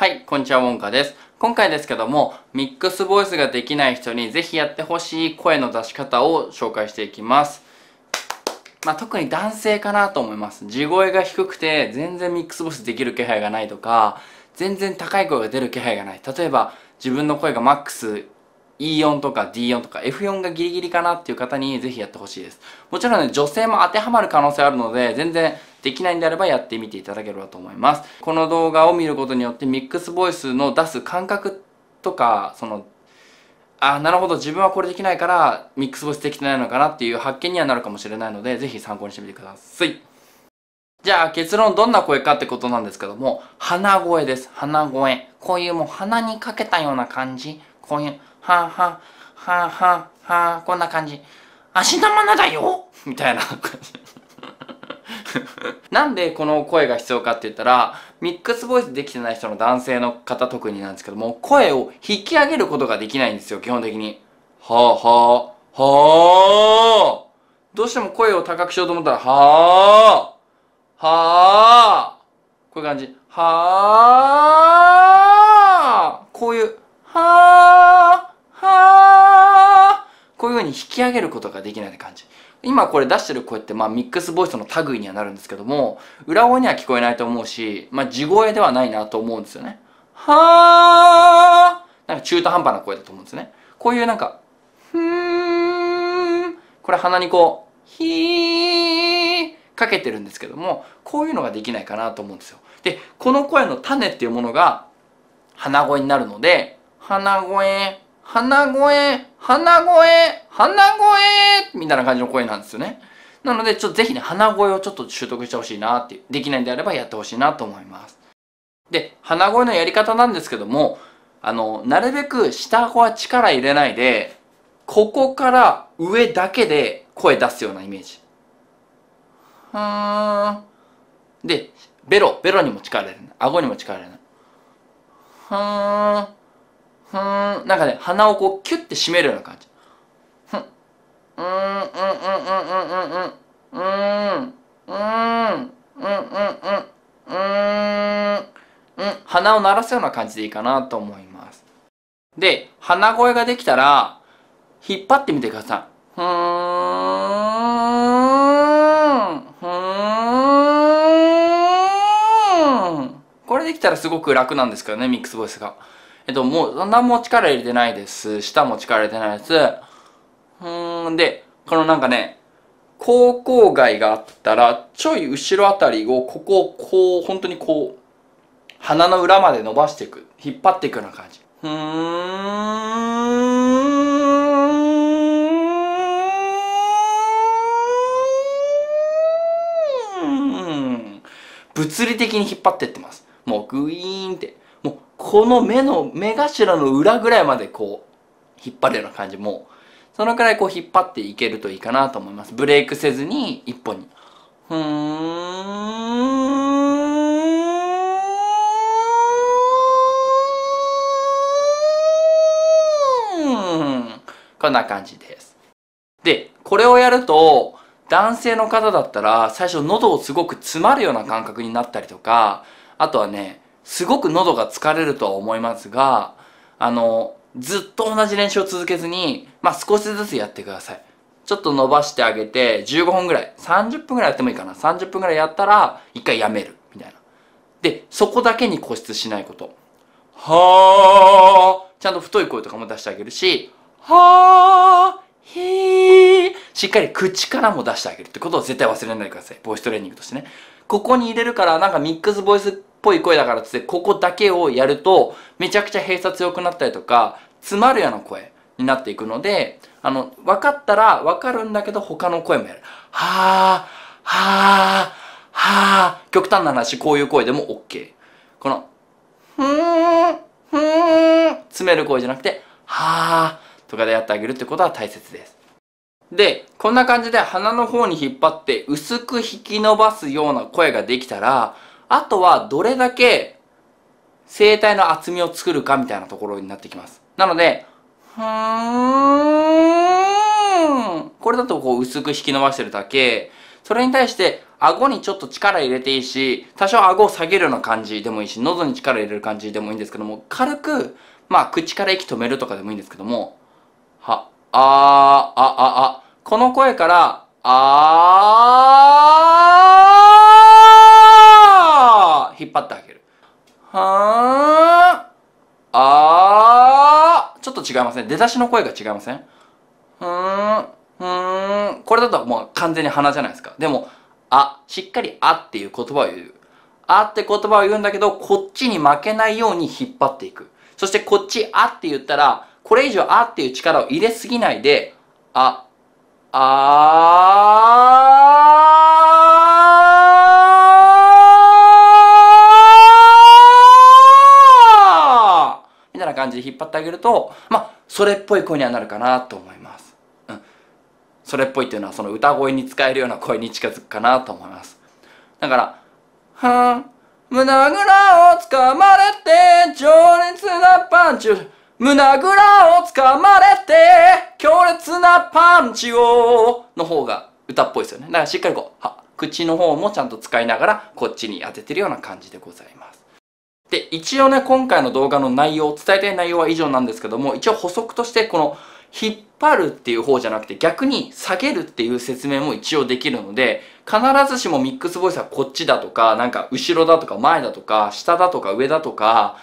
はい、こんにちは、ウォンカです。今回ですけども、ミックスボイスができない人にぜひやってほしい声の出し方を紹介していきます。まあ、特に男性かなと思います。地声が低くて全然ミックスボイスできる気配がないとか、全然高い声が出る気配がない。例えば、自分の声がマックス E4 とか D4 とか F4 がギリギリかなっていう方にぜひやってほしいです。もちろんね、女性も当てはまる可能性あるので、全然できないんであればやってみていただければと思います。この動画を見ることによってミックスボイスの出す感覚とか、その、あ、なるほど、自分はこれできないからミックスボイスできてないのかなっていう発見にはなるかもしれないので、ぜひ参考にしてみてください。じゃあ結論どんな声かってことなんですけども、鼻声です。鼻声。こういうもう鼻にかけたような感じ。こういう、はあ、はあ、はあ、ははこんな感じ。足玉なだよみたいな感じ。なんでこの声が必要かって言ったら、ミックスボイスできてない人の男性の方特になんですけども、声を引き上げることができないんですよ、基本的に。はあはあ、はあどうしても声を高くしようと思ったら、はあはあこういう感じ。はあこういう、はあはあこういうふうに引き上げることができないって感じ。今これ出してる声ってまあミックスボイスの類にはなるんですけども、裏声には聞こえないと思うし、まあ地声ではないなと思うんですよね。はーなんか中途半端な声だと思うんですね。こういうなんか、ふーん、これ鼻にこう、ひーかけてるんですけども、こういうのができないかなと思うんですよ。で、この声の種っていうものが鼻声になるので、鼻声、鼻声、鼻声、鼻声みたいな感じの声なんですよね。なので、ちょっとぜひね、鼻声をちょっと習得してほしいなっていう、できないんであればやってほしいなと思います。で、鼻声のやり方なんですけども、あの、なるべく下顎は力入れないで、ここから上だけで声出すようなイメージ。うーん。で、ベロ、ベロにも力入れない。顎にも力入れない。ふーん。ふーん、なんかね、鼻をこうキュッて締めるような感じ。ふん、うーん、うん、うん、うん、うん、うん、うーん、うーん、うん、うん、うん、うん、ん、鼻を鳴らすような感じでいいかなと思います。で、鼻声ができたら、引っ張ってみてください。ふーん、ふーん。これできたらすごく楽なんですけどね、ミックスボイスが。えっと、もう、そんなも力入れてないです。舌も力入れてないです。うーん、で、このなんかね、口腔外があったら、ちょい後ろあたりを、ここをこう、本当にこう、鼻の裏まで伸ばしていく。引っ張っていくような感じ。うーん。物理的に引っ張っていってます。もうグイーンって。この目の、目頭の裏ぐらいまでこう、引っ張るような感じも、そのくらいこう引っ張っていけるといいかなと思います。ブレイクせずに、一本に。ふーん。こんな感じです。で、これをやると、男性の方だったら、最初喉をすごく詰まるような感覚になったりとか、あとはね、すごく喉が疲れるとは思いますが、あの、ずっと同じ練習を続けずに、まあ、少しずつやってください。ちょっと伸ばしてあげて、15分ぐらい、30分ぐらいやってもいいかな。30分ぐらいやったら、一回やめる。みたいな。で、そこだけに固執しないこと。はーちゃんと太い声とかも出してあげるし、はーへーしっかり口からも出してあげるってことを絶対忘れないでください。ボイストレーニングとしてね。ここに入れるから、なんかミックスボイスぽい声だからっつってここだけをやるとめちゃくちゃ閉鎖強くなったりとか詰まるような声になっていくのであの分かったら分かるんだけど他の声もやる。はあはあはあ極端な話こういう声でも OK。このふーんふーん詰める声じゃなくてはあとかでやってあげるってことは大切です。で、こんな感じで鼻の方に引っ張って薄く引き伸ばすような声ができたら、あとはどれだけ声帯の厚みを作るかみたいなところになってきます。なので、ふーん。これだとこう薄く引き伸ばしてるだけ、それに対して、顎にちょっと力入れていいし、多少顎を下げるような感じでもいいし、喉に力入れる感じでもいいんですけども、軽く、まあ、口から息止めるとかでもいいんですけども、は、あー、あ、あ、あ、この声から、あー、出だしの声が違いませんうーん、うーん。これだともう完全に鼻じゃないですか。でも、あ、しっかりあっていう言葉を言う。あって言葉を言うんだけど、こっちに負けないように引っ張っていく。そしてこっちあって言ったら、これ以上あっていう力を入れすぎないで、あ、あー、みたいな感じで引っ張ってあげると、まあ、それっぽい声にはなるかなと思います、うん、それっぽいっていうのはその歌声に使えるような声に近づくかなと思いますだから「はん胸ぐらをつかまれて情熱なパンチを胸ぐらをつかまれて強烈なパンチを」の方が歌っぽいですよねだからしっかりこう口の方もちゃんと使いながらこっちに当ててるような感じでございますで、一応ね、今回の動画の内容、伝えたい内容は以上なんですけども、一応補足として、この、引っ張るっていう方じゃなくて、逆に下げるっていう説明も一応できるので、必ずしもミックスボイスはこっちだとか、なんか後ろだとか前だとか、下だとか上だとか、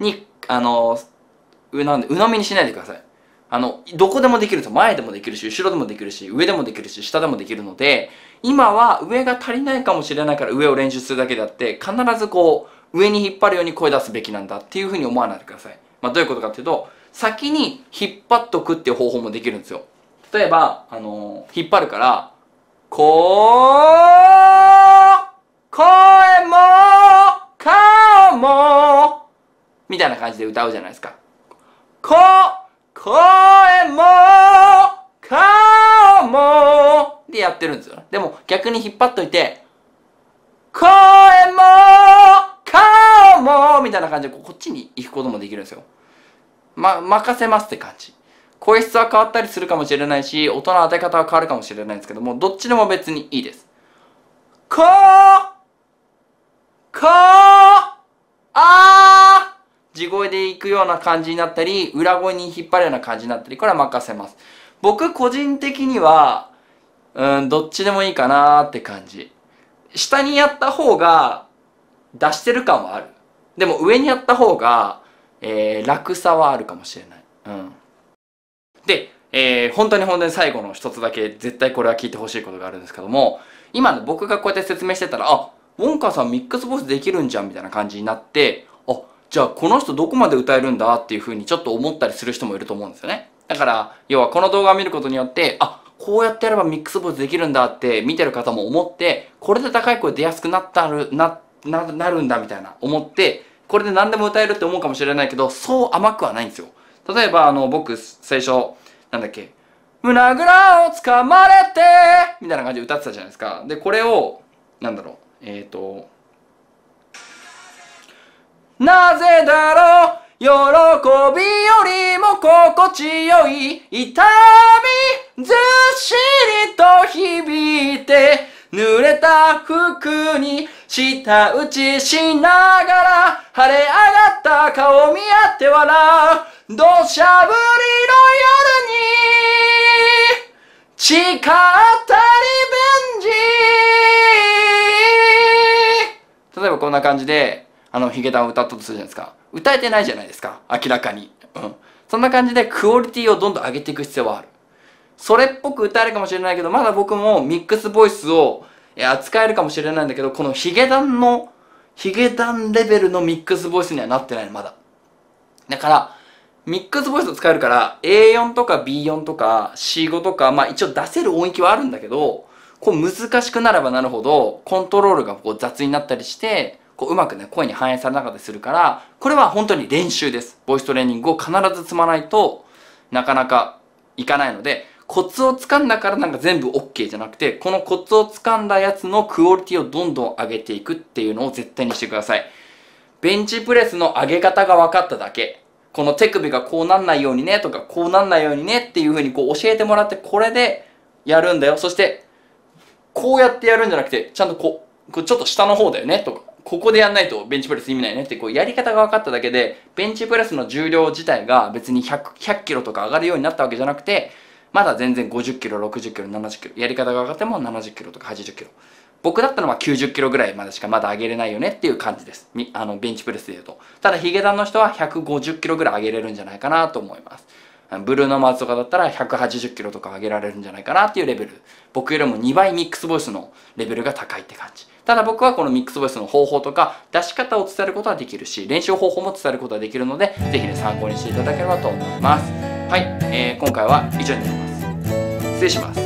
に、あの、なんで、鵜呑みにしないでください。あの、どこでもできるんですよ。前でもできるし、後ろでもできるし、上でもできるし、下でもできるので、今は上が足りないかもしれないから上を練習するだけであって、必ずこう、上に引っ張るように声出すべきなんだっていうふうに思わないでください。まあ、どういうことかっていうと、先に引っ張っとくっていう方法もできるんですよ。例えば、あのー、引っ張るから、こー、声も、顔も、みたいな感じで歌うじゃないですか。こ、声も、顔も、でやってるんですよ、ね。でも逆に引っ張っといて、声も、ーみたいな感じでこっちに行くこともできるんですよ。ま、任せますって感じ。声質は変わったりするかもしれないし、音の当て方は変わるかもしれないんですけども、どっちでも別にいいです。こーこーあー地声で行くような感じになったり、裏声に引っ張るような感じになったり、これは任せます。僕個人的には、うん、どっちでもいいかなーって感じ。下にやった方が、出してる感はある。でも上にやった方が、えー、楽さはあるかもしれない。うん。で、えー、本当に本当に最後の一つだけ絶対これは聞いてほしいことがあるんですけども、今ね、僕がこうやって説明してたら、あ、ウォンカーさんミックスボイスできるんじゃんみたいな感じになって、あ、じゃあこの人どこまで歌えるんだっていうふうにちょっと思ったりする人もいると思うんですよね。だから、要はこの動画を見ることによって、あ、こうやってやればミックスボイスできるんだって見てる方も思って、これで高い声出やすくなったる、なっななるんだみたいな思ってこれで何でも歌えるって思うかもしれないけどそう甘くはないんですよ例えばあの僕最初なんだっけ胸ぐらをつかまれてみたいな感じで歌ってたじゃないですかでこれをなんだろうえっ、ー、となぜだろう喜びよりも心地よい痛みずっしりと響いて濡れた服に舌打ちしながら腫れ上がった顔見合って笑う土砂降りの夜に誓ったリベンジ例えばこんな感じであのヒゲダンを歌ったとするじゃないですか歌えてないじゃないですか明らかに、うん、そんな感じでクオリティをどんどん上げていく必要はあるそれっぽく歌えるかもしれないけど、まだ僕もミックスボイスを、扱えるかもしれないんだけど、このヒゲダンの、ヒゲダンレベルのミックスボイスにはなってないの、まだ。だから、ミックスボイスを使えるから、A4 とか B4 とか C5 とか、まあ一応出せる音域はあるんだけど、こう難しくなればなるほど、コントロールがこう雑になったりして、こううまくね、声に反映されなかったりするから、これは本当に練習です。ボイストレーニングを必ず積まないとなかなかいかないので、コツをつかんだからなんか全部 OK じゃなくて、このコツをつかんだやつのクオリティをどんどん上げていくっていうのを絶対にしてください。ベンチプレスの上げ方が分かっただけ。この手首がこうなんないようにねとか、こうなんないようにねっていう風にこう教えてもらって、これでやるんだよ。そして、こうやってやるんじゃなくて、ちゃんとこう、こうちょっと下の方だよねとか、ここでやんないとベンチプレス意味ないねって、こうやり方が分かっただけで、ベンチプレスの重量自体が別に 100, 100キロとか上がるようになったわけじゃなくて、まだ全然50キロ、60キロ、70キロ。やり方が分かっても70キロとか80キロ。僕だったらは90キロぐらいまでしかまだ上げれないよねっていう感じです。あの、ベンチプレスで言うと。ただヒゲダンの人は150キロぐらい上げれるんじゃないかなと思います。ブルーノマーズとかだったら180キロとか上げられるんじゃないかなっていうレベル。僕よりも2倍ミックスボイスのレベルが高いって感じ。ただ僕はこのミックスボイスの方法とか出し方を伝えることはできるし、練習方法も伝えることはできるので、ぜひね、参考にしていただければと思います。はい、えー、今回は以上になります。失礼します